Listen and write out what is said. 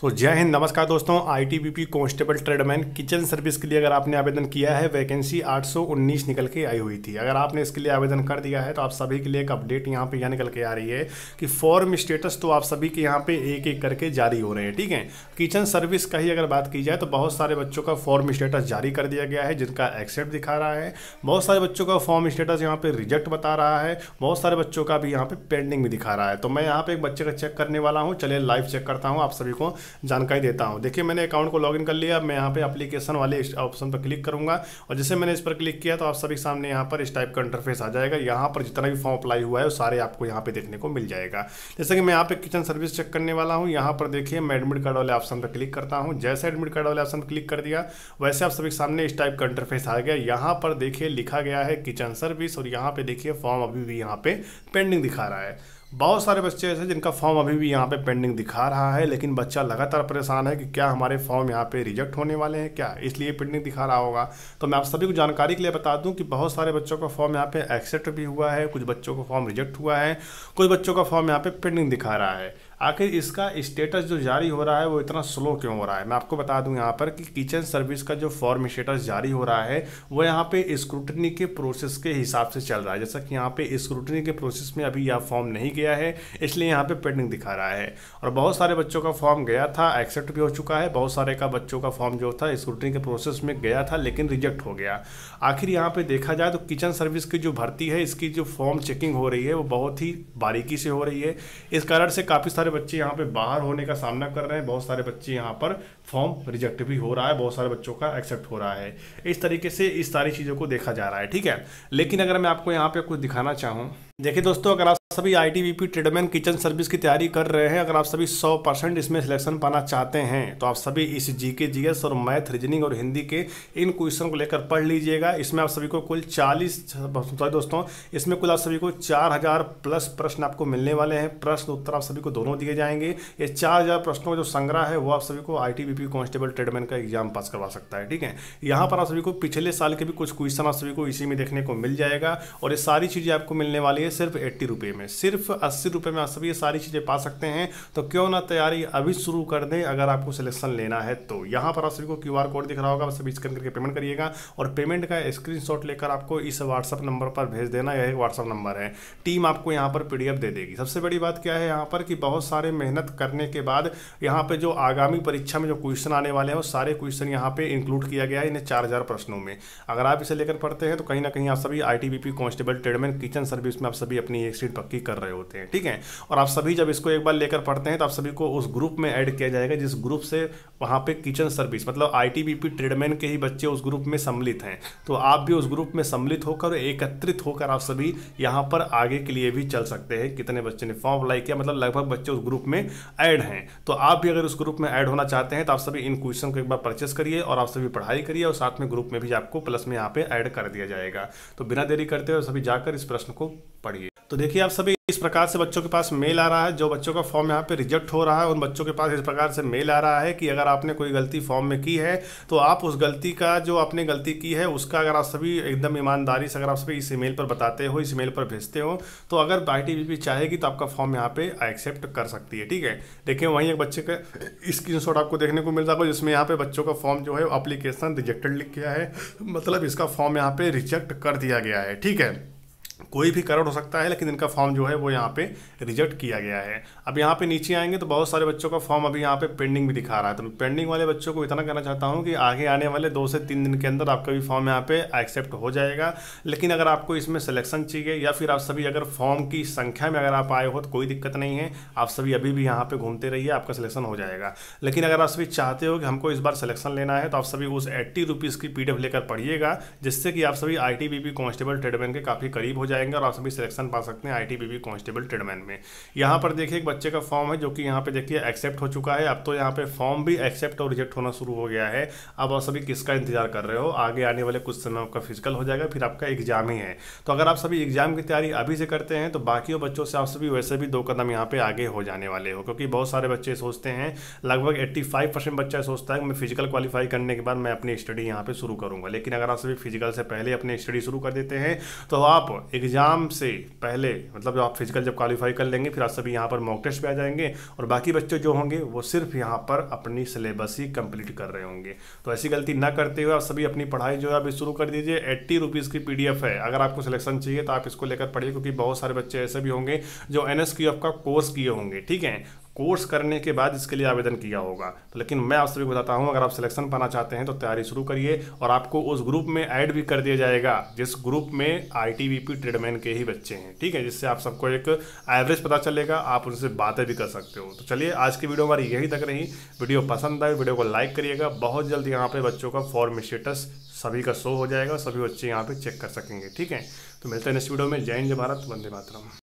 सो जय हिंद नमस्कार दोस्तों I T B P constable tradesman kitchen service के लिए अगर आपने आवेदन किया है वैकेंसी 819 निकल के आई हुई थी अगर आपने इसके लिए आवेदन कर दिया है तो आप सभी के लिए एक अपडेट यहाँ पे यह निकल के आ रही है कि फॉर्म स्टेटस तो आप सभी के यहाँ पे एक एक करके जारी हो रहे हैं ठीक है किचन सर्विस का ही अगर बात की जाए तो बहुत सारे बच्चों का फॉर्म स्टेटस जारी कर दिया गया है जिनका एक्सेप्ट दिखा रहा है बहुत सारे बच्चों का फॉर्म स्टेटस यहाँ पर रिजेक्ट बता रहा है बहुत सारे बच्चों का भी यहाँ पर पेंडिंग भी दिखा रहा है तो मैं यहाँ पर एक बच्चे का चेक करने वाला हूँ चले लाइव चेक करता हूँ आप सभी को जानकारी देता हूँ देखिए मैंने अकाउंट को लॉगिन कर लिया मैं यहाँ पे एप्लीकेशन वाले ऑप्शन पर क्लिक करूँगा और जैसे मैंने इस पर क्लिक किया तो आप सभी सामने यहाँ पर इस टाइप का इंटरफेस आ जाएगा यहाँ पर जितना भी फॉर्म अप्लाई हुआ है वो सारे आपको यहाँ पर देखने को मिल जाएगा जैसे कि मैं यहाँ पर किचन सर्विस चेक करने वाला हूँ यहाँ पर देखिए मैं एडमिट कार्ड वाले ऑप्शन पर क्लिक करता हूँ जैसे एडमिट कार्ड वाले ऑप्शन पर क्लिक कर दिया वैसे आप सभी सामने इस टाइप का इंटरफेस आ गया यहाँ पर देखिए लिखा गया है किचन सर्विस और यहाँ पर देखिए फॉर्म अभी भी यहाँ पे पेंडिंग दिखा रहा है बहुत सारे बच्चे ऐसे जिनका फॉर्म अभी भी यहाँ पे पेंडिंग दिखा रहा है लेकिन बच्चा लगातार परेशान है कि क्या हमारे फॉर्म यहाँ पे रिजेक्ट होने वाले हैं क्या इसलिए पेंडिंग दिखा रहा होगा तो मैं आप सभी को जानकारी के लिए बता दूं कि बहुत सारे बच्चों का फॉर्म यहाँ पे एक्सेप्ट भी हुआ है कुछ बच्चों का फॉर्म रिजेक्ट हुआ है कुछ बच्चों का फॉर्म यहाँ पे पेंडिंग दिखा रहा है आखिर इसका स्टेटस जो जारी हो रहा है वो इतना स्लो क्यों हो रहा है मैं आपको बता दूं यहाँ पर कि किचन सर्विस का जो फॉर्म स्टेटस जारी हो रहा है वो यहाँ पे स्क्रूटनी के प्रोसेस के हिसाब से चल रहा है जैसा कि यहाँ पे स्क्रूटनी के प्रोसेस में अभी यह फॉर्म नहीं गया है इसलिए यहाँ पे पेंडिंग दिखा रहा है और बहुत सारे बच्चों का फॉर्म गया था एक्सेप्ट भी हो चुका है बहुत सारे का बच्चों का फॉर्म जो था स्क्रूटनी के प्रोसेस में गया था लेकिन रिजेक्ट हो गया आखिर यहाँ पर देखा जाए तो किचन सर्विस की जो भर्ती है इसकी जो फॉर्म चेकिंग हो रही है वो बहुत ही बारीकी से हो रही है इस कारण से काफ़ी सारे बच्चे यहाँ पे बाहर होने का सामना कर रहे हैं बहुत सारे बच्चे यहाँ पर फॉर्म रिजेक्ट भी हो रहा है बहुत सारे बच्चों का एक्सेप्ट हो रहा है इस तरीके से इस सारी चीज़ों को देखा जा रहा है ठीक है लेकिन अगर मैं आपको यहाँ पर कुछ दिखाना चाहूँ देखिए दोस्तों अगर आप सभी I T tradesman kitchen service की तैयारी कर रहे हैं अगर आप सभी 100 परसेंट इसमें सिलेक्शन पाना चाहते हैं तो आप सभी इस जीके जीएस और मैथ रीजनिंग और हिंदी के इन क्वेश्चन को लेकर पढ़ लीजिएगा इसमें आप सभी को कुल 40 सॉरी दोस्तों इसमें कुल आप सभी को 4000 प्लस प्रश्न आपको मिलने वाले हैं प्रश्न उत्तर आप सभी को दोनों दिए जाएंगे ये चार प्रश्नों का जो संग्रह है वो आप सभी को आई टी कांस्टेबल ट्रेडमैन का एग्जाम पास करवा सकता है ठीक है यहाँ पर आप सभी को पिछले साल के भी कुछ क्वेश्चन आप सभी को इसी में देखने को मिल जाएगा और ये सारी चीज़ें आपको मिलने वाली पाइए सिर्फ एट्टी रुपये में सिर्फ अस्सी रुपये में आप सभी ये सारी चीज़ें पा सकते हैं तो क्यों ना तैयारी अभी शुरू कर दें अगर आपको सिलेक्शन लेना है तो यहाँ पर आप सभी को क्यू कोड दिख रहा होगा आप सभी स्कैन करके पेमेंट करिएगा और पेमेंट का स्क्रीन लेकर आपको इस व्हाट्सअप नंबर पर भेज देना यह व्हाट्सअप नंबर है टीम आपको यहाँ पर पी दे देगी सबसे बड़ी बात क्या है यहाँ पर कि बहुत सारे मेहनत करने के बाद यहाँ पर जो आगामी परीक्षा में जो क्वेश्चन आने वाले हैं वो सारे क्वेश्चन यहाँ पर इंक्लूड किया गया है इन्हें चार प्रश्नों में अगर आप इसे लेकर पढ़ते हैं तो कहीं ना कहीं आप सभी I T constable tradesman kitchen service में आप सभी अपनी एक सीट पक्की कर रहे होते हैं ठीक है और आप सभी जब इसको एक बार लेकर पढ़ते हैं तो आप सभी को उस ग्रुप में ऐड किया जाएगा जिस ग्रुप से वहाँ पे किचन सर्विस मतलब आईटीबीपी ट्रेडमैन के ही बच्चे उस ग्रुप में सम्मिलित हैं तो आप भी उस ग्रुप में सम्मिलित होकर एकत्रित होकर आप सभी यहाँ पर आगे के लिए भी चल सकते हैं कितने बच्चे ने फॉर्म अप्लाई किया मतलब लगभग बच्चे उस ग्रुप में ऐड हैं तो आप भी अगर उस ग्रुप में ऐड होना चाहते हैं तो आप सभी इन क्वेश्चन को एक बार परचेस करिए और आप सभी पढ़ाई करिए और साथ में ग्रुप में भी आपको प्लस में यहाँ पे ऐड कर दिया जाएगा तो बिना देरी करते हुए सभी जाकर इस प्रश्न को तो देखिए आप सभी इस प्रकार से बच्चों के पास मेल आ रहा है जो बच्चों का फॉर्म यहाँ पे रिजेक्ट हो रहा है उन बच्चों के पास इस प्रकार से मेल आ रहा है कि अगर आपने कोई गलती फॉर्म में की है तो आप उस गलती का जो आपने गलती की है उसका अगर आप सभी एकदम ईमानदारी से अगर आप सभी इस ईमेल पर बताते हो इस ईमेल पर भेजते हो तो अगर आई चाहेगी तो आपका फॉर्म यहाँ पर एक्सेप्ट कर सकती है ठीक है देखिए वहीं एक बच्चे का स्क्रीन आपको देखने को मिल रहा है जिसमें यहाँ पर बच्चों का फॉर्म जो है अप्लीकेशन रिजेक्टेड लिख गया है मतलब इसका फॉर्म यहाँ पर रिजेक्ट कर दिया गया है ठीक है कोई भी कारण हो सकता है लेकिन इनका फॉर्म जो है वो यहाँ पे रिजेक्ट किया गया है अब यहाँ पे नीचे आएंगे तो बहुत सारे बच्चों का फॉर्म अभी यहाँ पे पेंडिंग भी दिखा रहा है तो मैं पेंडिंग वाले बच्चों को इतना कहना चाहता हूँ कि आगे आने वाले दो से तीन दिन के अंदर आपका भी फॉर्म यहाँ पे एक्सेप्ट हो जाएगा लेकिन अगर आपको इसमें सिलेक्शन चाहिए या फिर आप सभी अगर फॉर्म की संख्या में अगर आप आए हो तो कोई दिक्कत नहीं है आप सभी अभी भी यहाँ पर घूमते रहिए आपका सिलेक्शन हो जाएगा लेकिन अगर आप सभी चाहते हो कि हमको इस बार सिलेक्शन लेना है तो आप सभी उस एट्टी रुपीज़ की पी लेकर पढ़िएगा जिससे कि आप सभी आई टी कांस्टेबल ट्रेडमैन के काफ़ी करीब हो जाएंगे और आप सभी सिलेक्शन पा सकते हैं आई टी कांस्टेबल ट्रेडमैन में यहाँ पर देखिए एक बच्चे का फॉर्म है जो कि यहाँ पे देखिए एक्सेप्ट हो चुका है अब तो यहाँ पे फॉर्म भी एक्सेप्ट और रिजेक्ट होना शुरू हो गया है अब आप सभी किसका इंतजार कर रहे हो आगे आने वाले कुछ समय आपका फिजिकल हो जाएगा फिर आपका एग्जाम ही है तो अगर आप सभी एग्जाम की तैयारी अभी से करते हैं तो बाकी बच्चों से आप सभी वैसे भी दो कदम यहाँ पे आगे हो जाने वाले हो क्योंकि बहुत सारे बच्चे सोचते हैं लगभग एट्टी परसेंट बच्चा सोचता है कि मैं फिजिकल क्वालिफाई करने के बाद मैं अपनी स्टडी यहाँ पे शुरू करूंगा लेकिन अगर आप सभी फिजिकल से पहले अपनी स्टडी शुरू कर देते हैं तो आप एग्ज़ाम से पहले मतलब जो आप फिजिकल जब क्वालिफाई कर लेंगे फिर आप सभी यहाँ पर मॉक टेस्ट पे आ जाएंगे और बाकी बच्चे जो होंगे वो सिर्फ यहाँ पर अपनी सिलेबस ही कंप्लीट कर रहे होंगे तो ऐसी गलती ना करते हुए आप सभी अपनी पढ़ाई जो है अभी शुरू कर दीजिए एट्टी रुपीज़ की पी है अगर आपको सिलेक्शन चाहिए तो आप इसको लेकर पढ़िए क्योंकि बहुत सारे बच्चे ऐसे भी होंगे जो एन का कोर्स किए होंगे ठीक है कोर्स करने के बाद इसके लिए आवेदन किया होगा तो लेकिन मैं आप सभी को बताता हूँ अगर आप सिलेक्शन पाना चाहते हैं तो तैयारी शुरू करिए और आपको उस ग्रुप में ऐड भी कर दिया जाएगा जिस ग्रुप में आई टी ट्रेडमैन के ही बच्चे हैं ठीक है जिससे आप सबको एक एवरेज पता चलेगा आप उनसे बातें भी कर सकते हो तो चलिए आज की वीडियो हमारी यही तक रही वीडियो पसंद आए वीडियो को लाइक करिएगा बहुत जल्द यहाँ पर बच्चों का फॉर्म स्टेटस सभी का शो हो जाएगा सभी बच्चे यहाँ पर चेक कर सकेंगे ठीक है तो मिलते हैं नेक्स्ट वीडियो में जय हिंद भारत वंदे मातरम